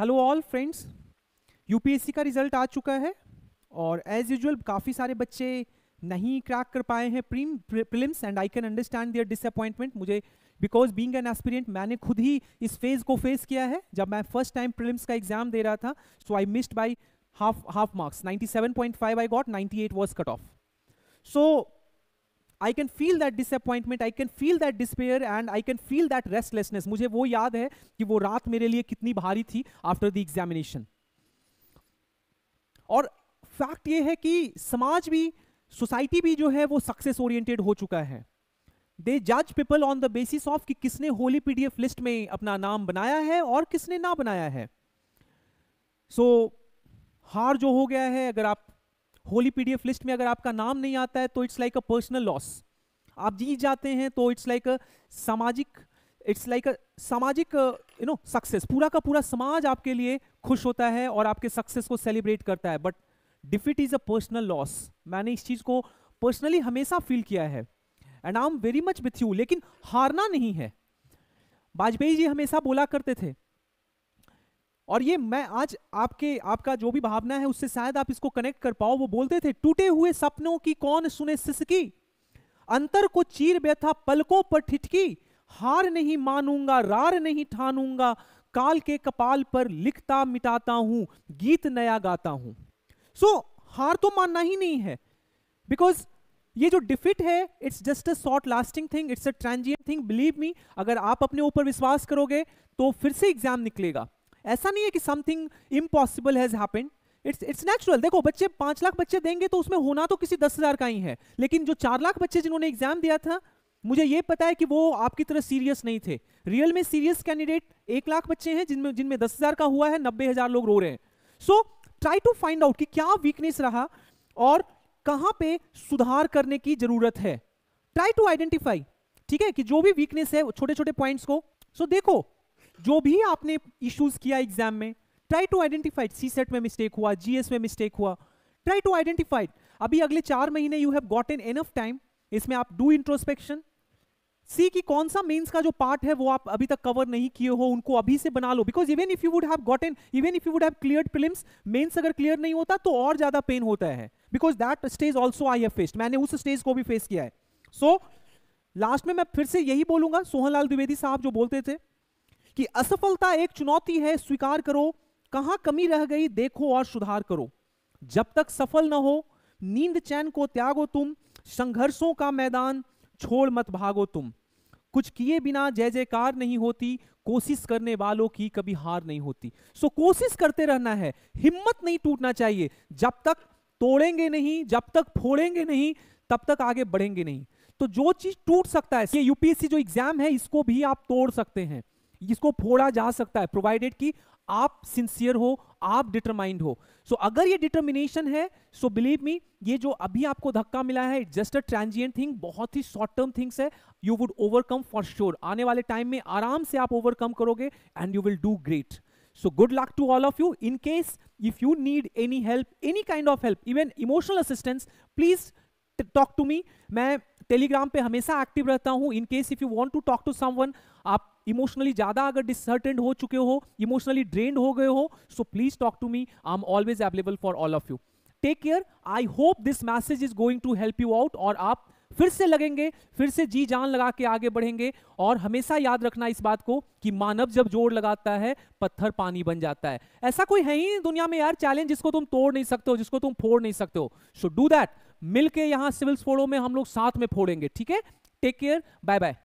hello all friends UPSC का result आ चुका है और एज यूजुअल काफ़ी सारे बच्चे नहीं क्रैक कर पाए हैं prelim prelims and I can understand their disappointment मुझे बिकॉज बींग एन एस्पिरेंट मैंने खुद ही इस फेज़ को फेस किया है जब मैं फर्स्ट टाइम प्रिलिम्स का एग्जाम दे रहा था so I missed by half half marks ninety I got 98 was cut off so I can feel that disappointment I can feel that despair and I can feel that restlessness मुझे वो याद है कि वो रात मेरे लिए कितनी भारी थी आफ्टर द एग्जामिनेशन और फैक्ट ये है कि समाज भी सोसाइटी भी जो है वो सक्सेस ओरिएंटेड हो चुका है दे जज people on the basis of कि किसने होली पीडीएफ लिस्ट में अपना नाम बनाया है और किसने ना बनाया है सो so, हार जो हो गया है अगर आप होली पीडीएफ लिस्ट में अगर आपका नाम नहीं आता है तो it's like a personal loss आप जीत जाते हैं तो इट्स लाइक अ सामाजिक इट्स लाइक अ सामाजिक यू नो सक्सेस पूरा का पूरा समाज आपके लिए खुश होता है और आपके सक्सेस को सेलिब्रेट करता है but defeat is a personal loss मैंने इस चीज़ को पर्सनली हमेशा फील किया है and I am very much with you लेकिन हारना नहीं है वाजपेयी जी हमेशा बोला करते थे और ये मैं आज आपके आपका जो भी भावना है उससे शायद आप इसको कनेक्ट कर पाओ वो बोलते थे टूटे हुए सपनों की कौन सुने सिसकी अंतर को चीर बैठा पलकों पर ठिठकी हार नहीं मानूंगा रार नहीं ठानूंगा काल के कपाल पर लिखता मिटाता हूं गीत नया गाता हूं सो so, हार तो मानना ही नहीं है बिकॉज ये जो डिफिट है it's just a short lasting thing it's a transient thing believe me अगर आप अपने ऊपर विश्वास करोगे तो फिर से एग्जाम निकलेगा ऐसा नहीं है कि something impossible has happened it's it's natural देखो बच्चे पांच लाख बच्चे देंगे तो उसमें होना तो किसी दस हजार का ही है लेकिन जो चार लाख बच्चे जिन्होंने एग्जाम दिया था मुझे ये पता है कि वो आपकी तरह सीरियस नहीं थे रियल में सीरियस कैंडिडेट एक लाख बच्चे हैं जिनमें जिनमें दस हजार का हुआ है नब्बे हजार लोग रो रहे हैं so try to find out कि क्या वीकनेस रहा और कहाँ पे सुधार करने की जरूरत है ट्राई टू आइडेंटिफाई ठीक है कि जो भी वीकनेस है छोटे छोटे पॉइंट्स को सो so, देखो जो भी आपने इश्यूज किया एग्जाम में try to identified CSAT में मिस्टेक हुआ जीएस में मिस्टेक हुआ ट्राई टू आइडेंटिफाइड अभी अगले चार महीने you have got an enough time इसमें आप डू इंट्रोस्पेक्शन सी कि कौन सा मेंस का जो पार्ट है वो आप अभी तक कवर नहीं किए हो उनको अभी से बना लो because even if you would have got an even if you would have clear prelims mains अगर क्लियर नहीं होता तो और ज्यादा पेन होता है because that stage also I have faced मैंने उस स्टेज को भी फेस किया है सो so, लास्ट में मैं फिर से यही बोलूंगा सोहनलाल द्विवेदी साहब जो बोलते थे कि असफलता एक चुनौती है स्वीकार करो कहां कमी रह गई देखो और सुधार करो जब तक सफल न हो नींद चैन को त्यागो तुम संघर्षों का मैदान छोड़ मत भागो तुम कुछ किए बिना जय जयकार नहीं होती कोशिश करने वालों की कभी हार नहीं होती सो कोशिश करते रहना है हिम्मत नहीं टूटना चाहिए जब तक तोड़ेंगे नहीं जब तक फोड़ेंगे नहीं तब तक आगे बढ़ेंगे नहीं तो जो चीज टूट सकता है ये यूपीएससी जो एग्जाम है इसको भी आप तोड़ सकते हैं इसको फोड़ा जा सकता है प्रोवाइडेड कि आप सिंसियर हो आप डिटरमाइंड हो सो so, अगर ये डिटर्मिनेशन है सो बिलीव मी ये जो अभी आपको धक्का मिला है जस्ट अ ट्रांजिएंट थिंग बहुत ही शॉर्ट टर्म थिंग्स है you would overcome for sure आने वाले टाइम में आराम से आप ओवरकम करोगे and you will do great so good luck to all of you in case if you need any help any kind of help even emotional assistance please talk to me मैं Telegram पे हमेशा active रहता हूं in case if you want to talk to someone आप emotionally ज़्यादा अगर डिसर्टेंड हो चुके हो इमोशनली ड्रेन्ड हो गए हो so please talk to me I am always available for all of you take care I hope this message is going to help you out और आप फिर से लगेंगे फिर से जी जान लगा के आगे बढ़ेंगे और हमेशा याद रखना इस बात को कि मानव जब जोड़ लगाता है पत्थर पानी बन जाता है ऐसा कोई है ही दुनिया में यार चैलेंज जिसको तुम तोड़ नहीं सकते हो जिसको तुम फोड़ नहीं सकते हो सो डू दैट मिलके यहां सिविल्स फोड़ो में हम लोग साथ में फोड़ेंगे ठीक है टेक केयर बाय बाय